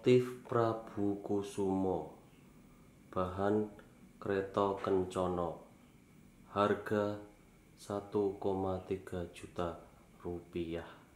Motif Prabu Kusumo Bahan kereta kencana Harga 1,3 juta rupiah